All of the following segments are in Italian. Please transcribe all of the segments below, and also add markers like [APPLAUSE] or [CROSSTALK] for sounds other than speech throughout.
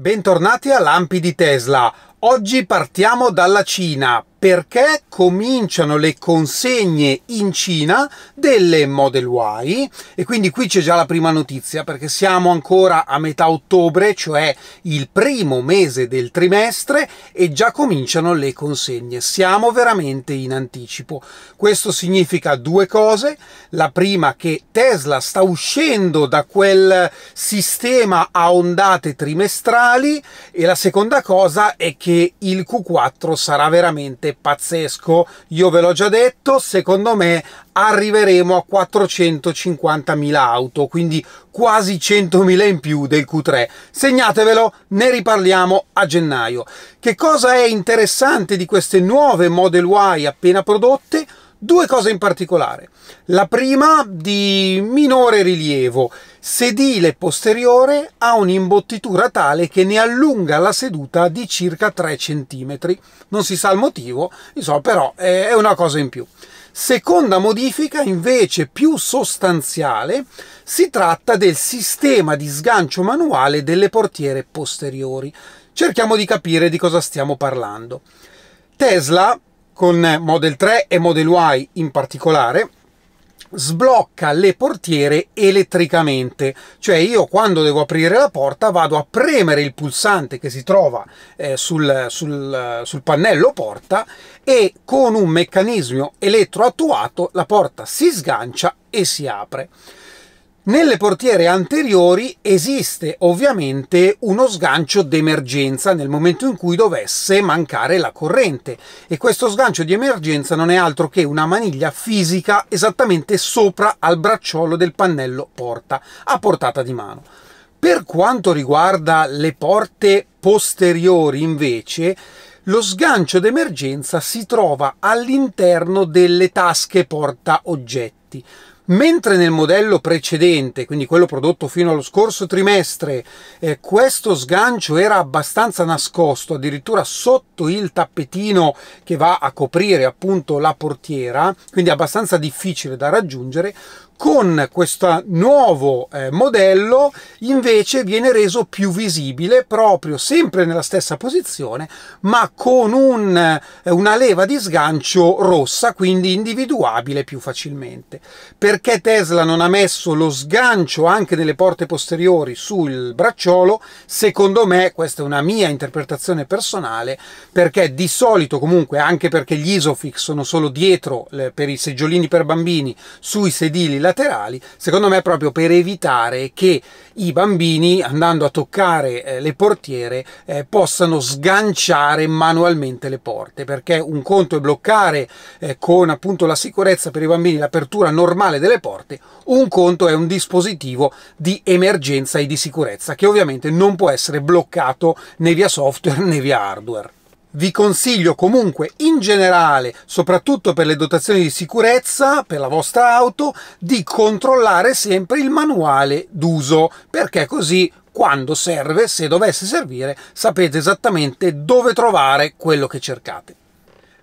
Bentornati a Lampi di Tesla. Oggi partiamo dalla Cina perché cominciano le consegne in Cina delle Model Y e quindi qui c'è già la prima notizia perché siamo ancora a metà ottobre, cioè il primo mese del trimestre e già cominciano le consegne. Siamo veramente in anticipo. Questo significa due cose. La prima che Tesla sta uscendo da quel sistema a ondate trimestrali e la seconda cosa è che il Q4 sarà veramente veramente pazzesco io ve l'ho già detto secondo me arriveremo a 450.000 auto quindi quasi 100.000 in più del Q3 segnatevelo ne riparliamo a gennaio che cosa è interessante di queste nuove Model Y appena prodotte Due cose in particolare. La prima di minore rilievo. Sedile posteriore ha un'imbottitura tale che ne allunga la seduta di circa 3 cm. Non si sa il motivo, insomma, però è una cosa in più. Seconda modifica invece più sostanziale si tratta del sistema di sgancio manuale delle portiere posteriori. Cerchiamo di capire di cosa stiamo parlando. Tesla con Model 3 e Model Y in particolare, sblocca le portiere elettricamente cioè io quando devo aprire la porta vado a premere il pulsante che si trova eh, sul, sul, sul, pannello porta e con un meccanismo elettroattuato la porta si sgancia e si apre nelle portiere anteriori esiste ovviamente uno sgancio d'emergenza nel momento in cui dovesse mancare la corrente e questo sgancio di emergenza non è altro che una maniglia fisica esattamente sopra al bracciolo del pannello porta, a portata di mano. Per quanto riguarda le porte posteriori invece, lo sgancio d'emergenza si trova all'interno delle tasche porta oggetti. Mentre nel modello precedente, quindi quello prodotto fino allo scorso trimestre, eh, questo sgancio era abbastanza nascosto, addirittura sotto il tappetino che va a coprire appunto la portiera, quindi abbastanza difficile da raggiungere, con questo nuovo eh, modello invece viene reso più visibile proprio sempre nella stessa posizione ma con un, eh, una leva di sgancio rossa quindi individuabile più facilmente. Perché Tesla non ha messo lo sgancio anche nelle porte posteriori sul bracciolo? Secondo me, questa è una mia interpretazione personale, perché di solito comunque anche perché gli Isofix sono solo dietro per i seggiolini per bambini sui sedili laterali, secondo me proprio per evitare che i bambini andando a toccare eh, le portiere eh, possano sganciare manualmente le porte, perché un conto è bloccare eh, con appunto la sicurezza per i bambini l'apertura normale delle porte, un conto è un dispositivo di emergenza e di sicurezza che ovviamente non può essere bloccato né via software né via hardware vi consiglio comunque in generale, soprattutto per le dotazioni di sicurezza per la vostra auto, di controllare sempre il manuale d'uso, perché così quando serve, se dovesse servire, sapete esattamente dove trovare quello che cercate.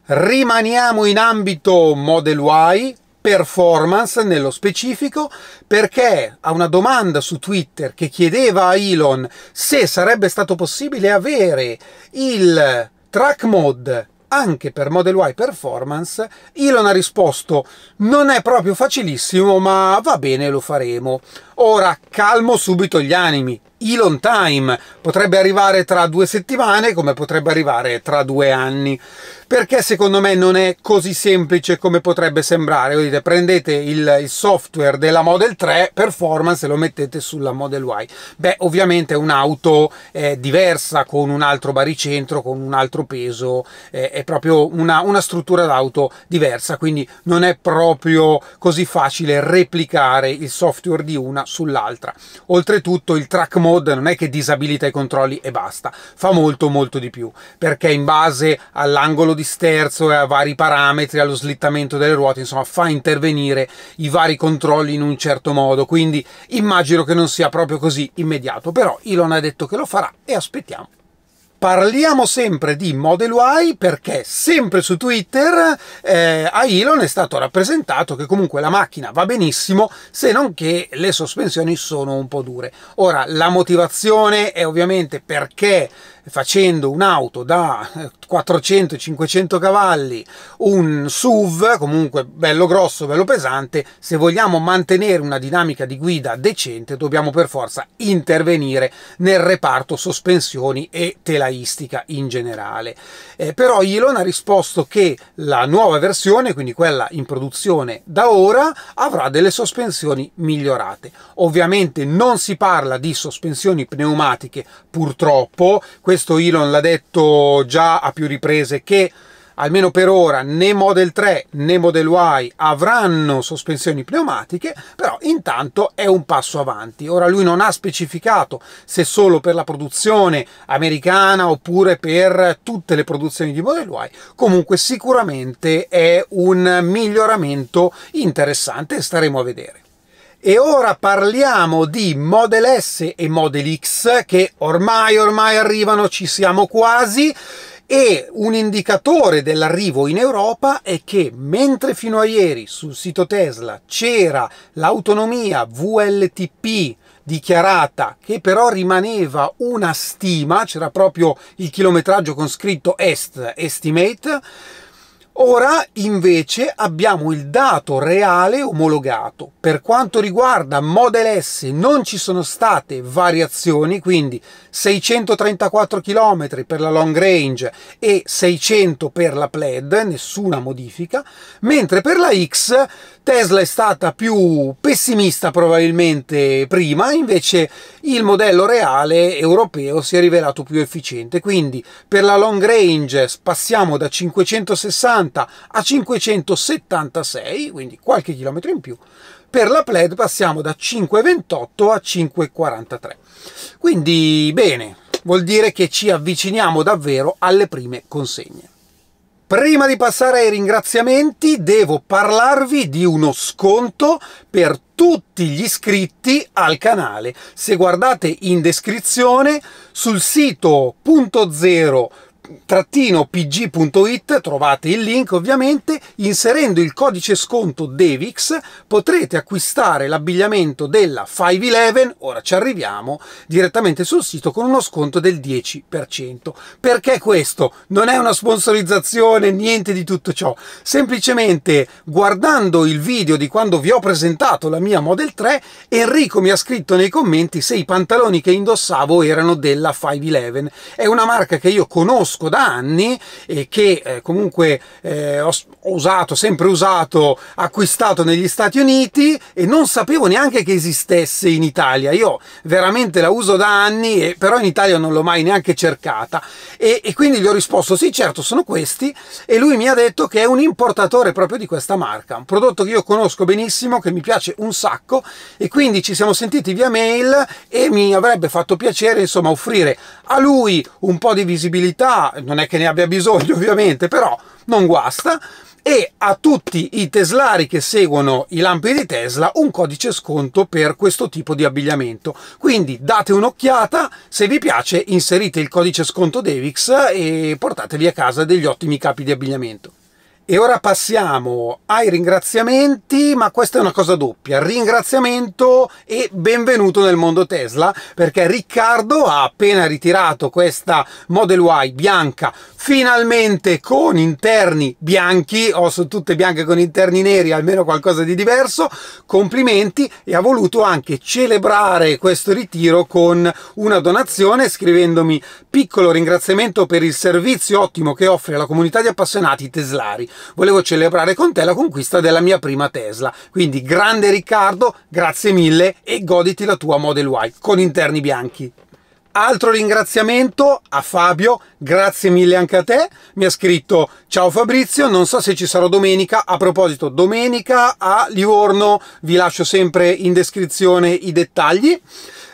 Rimaniamo in ambito Model Y, performance nello specifico perché a una domanda su Twitter che chiedeva a Elon se sarebbe stato possibile avere il track mode anche per Model Y Performance, Elon ha risposto non è proprio facilissimo ma va bene lo faremo. Ora calmo subito gli animi, Elon Time potrebbe arrivare tra due settimane come potrebbe arrivare tra due anni perché secondo me non è così semplice come potrebbe sembrare Voi dite, prendete il, il, software della Model 3 performance e lo mettete sulla Model Y beh ovviamente è un'auto eh, diversa con un altro baricentro con un altro peso eh, è proprio una, una struttura d'auto diversa quindi non è proprio così facile replicare il software di una sull'altra oltretutto il track mod non è che disabilita i controlli e basta, fa molto molto di più, perché in base all'angolo di sterzo e a vari parametri, allo slittamento delle ruote, insomma fa intervenire i vari controlli in un certo modo, quindi immagino che non sia proprio così immediato, però Elon ha detto che lo farà e aspettiamo. Parliamo sempre di Model Y perché sempre su Twitter eh, a Elon è stato rappresentato che comunque la macchina va benissimo, se non che le sospensioni sono un po' dure. Ora, la motivazione è ovviamente perché facendo un'auto da 400-500 cavalli, un SUV comunque bello grosso, bello pesante, se vogliamo mantenere una dinamica di guida decente dobbiamo per forza intervenire nel reparto sospensioni e telaistica in generale. Eh, però Elon ha risposto che la nuova versione, quindi quella in produzione da ora, avrà delle sospensioni migliorate. Ovviamente non si parla di sospensioni pneumatiche, purtroppo, questo questo Elon l'ha detto già a più riprese che almeno per ora né Model 3 né Model Y avranno sospensioni pneumatiche, però intanto è un passo avanti. Ora lui non ha specificato se solo per la produzione americana oppure per tutte le produzioni di Model Y, comunque sicuramente è un miglioramento interessante e staremo a vedere. E ora parliamo di Model S e Model X che ormai ormai arrivano, ci siamo quasi e un indicatore dell'arrivo in Europa è che mentre fino a ieri sul sito Tesla c'era l'autonomia VLTP dichiarata che però rimaneva una stima, c'era proprio il chilometraggio con scritto est estimate Ora invece abbiamo il dato reale omologato. Per quanto riguarda Model S non ci sono state variazioni, quindi 634 km per la long range e 600 per la plaid, nessuna modifica, mentre per la X Tesla è stata più pessimista probabilmente prima, invece il modello reale europeo si è rivelato più efficiente. Quindi per la long range passiamo da 560 580 a 576, quindi qualche chilometro in più, per la plaid passiamo da 528 a 543. Quindi bene, vuol dire che ci avviciniamo davvero alle prime consegne. Prima di passare ai ringraziamenti devo parlarvi di uno sconto per tutti gli iscritti al canale. Se guardate in descrizione sul sito punto zero pg.it trovate il link ovviamente inserendo il codice sconto DEVIX potrete acquistare l'abbigliamento della 511 ora ci arriviamo direttamente sul sito con uno sconto del 10% perché questo non è una sponsorizzazione niente di tutto ciò semplicemente guardando il video di quando vi ho presentato la mia Model 3 Enrico mi ha scritto nei commenti se i pantaloni che indossavo erano della 511 è una marca che io conosco conosco da anni e che eh, comunque eh, ho, usato, sempre usato, acquistato negli Stati Uniti e non sapevo neanche che esistesse in Italia. Io veramente la uso da anni, e, però in Italia non l'ho mai neanche cercata. E, e quindi gli ho risposto sì, certo, sono questi e lui mi ha detto che è un importatore proprio di questa marca, un prodotto che io conosco benissimo, che mi piace un sacco e quindi ci siamo sentiti via mail e mi avrebbe fatto piacere insomma offrire a lui un po' di visibilità non è che ne abbia bisogno [LAUGHS] ovviamente, però non guasta, e a tutti i teslari che seguono i lampi di Tesla un codice sconto per questo tipo di abbigliamento. Quindi date un'occhiata, se vi piace inserite il codice sconto Devix e portatevi a casa degli ottimi capi di abbigliamento. E ora passiamo ai ringraziamenti, ma questa è una cosa doppia, ringraziamento e benvenuto nel mondo Tesla, perché Riccardo ha appena ritirato questa Model Y bianca, finalmente con interni bianchi, o su tutte bianche con interni neri, almeno qualcosa di diverso, complimenti e ha voluto anche celebrare questo ritiro con una donazione scrivendomi piccolo ringraziamento per il servizio ottimo che offre alla comunità di appassionati teslari volevo celebrare con te la conquista della mia prima Tesla. Quindi grande Riccardo, grazie mille e goditi la tua Model Y con interni bianchi. Altro ringraziamento a Fabio, grazie mille anche a te. Mi ha scritto ciao Fabrizio, non so se ci sarò domenica. A proposito, domenica a Livorno, vi lascio sempre in descrizione i dettagli.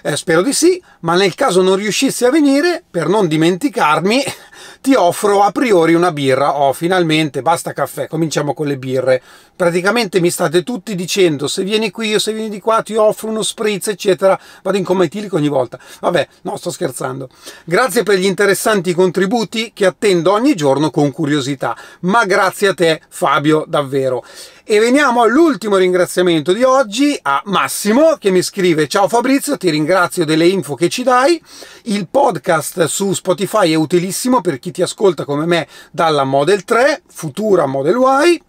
Eh, spero di sì, ma nel caso non riuscissi a venire, per non dimenticarmi, [LAUGHS] ti offro a priori una birra, oh finalmente basta caffè, cominciamo con le birre. Praticamente mi state tutti dicendo se vieni qui o se vieni di qua ti offro uno spritz eccetera, vado in coma etilico ogni volta. Vabbè, no sto scherzando. Grazie per gli interessanti contributi che attendo ogni giorno con curiosità, ma grazie a te Fabio davvero. E veniamo all'ultimo ringraziamento di oggi a Massimo che mi scrive Ciao Fabrizio, ti ringrazio delle info che ci dai. Il podcast su Spotify è utilissimo per chi ti ascolta come me dalla Model 3, futura Model Y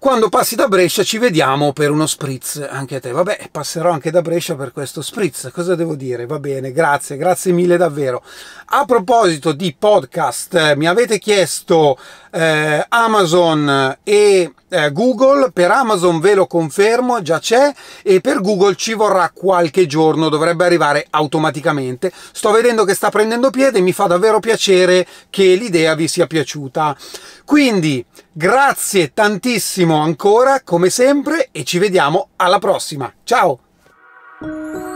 quando passi da Brescia ci vediamo per uno spritz anche a te. Vabbè, passerò anche da Brescia per questo spritz. Cosa devo dire? Va bene, grazie, grazie mille davvero. A proposito di podcast, eh, mi avete chiesto eh, Amazon e eh, Google. Per Amazon ve lo confermo, già c'è. E per Google ci vorrà qualche giorno, dovrebbe arrivare automaticamente. Sto vedendo che sta prendendo piede, e mi fa davvero piacere che l'idea vi sia piaciuta. Quindi Grazie tantissimo ancora, come sempre, e ci vediamo alla prossima. Ciao!